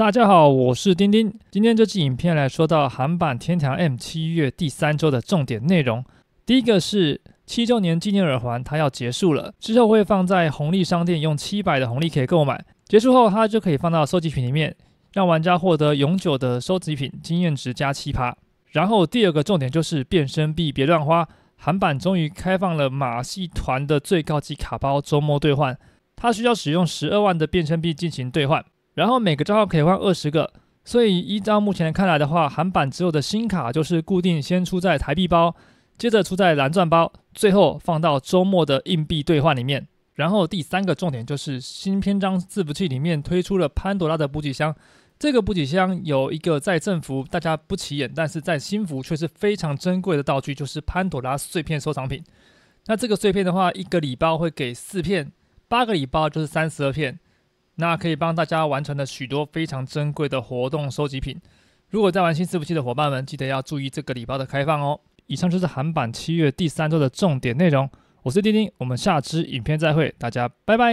大家好，我是丁丁。今天这期影片来说到韩版《天堂 M》七月第三周的重点内容。第一个是七周年纪念耳环，它要结束了，之后会放在红利商店，用七百的红利可以购买。结束后，它就可以放到收集品里面，让玩家获得永久的收集品，经验值加七趴。然后第二个重点就是变身币别乱花。韩版终于开放了马戏团的最高级卡包周末兑换，它需要使用十二万的变身币进行兑换。然后每个账号可以换二十个，所以依照目前看来的话，韩版只有的新卡就是固定先出在台币包，接着出在蓝钻包，最后放到周末的硬币兑换里面。然后第三个重点就是新篇章字符器里面推出了潘多拉的补给箱，这个补给箱有一个在正服大家不起眼，但是在新服却是非常珍贵的道具，就是潘多拉碎片收藏品。那这个碎片的话，一个礼包会给四片，八个礼包就是三十二片。那可以帮大家完成的许多非常珍贵的活动收集品，如果在玩新四部器的伙伴们，记得要注意这个礼包的开放哦。以上就是韩版七月第三周的重点内容，我是丁丁，我们下支影片再会，大家拜拜。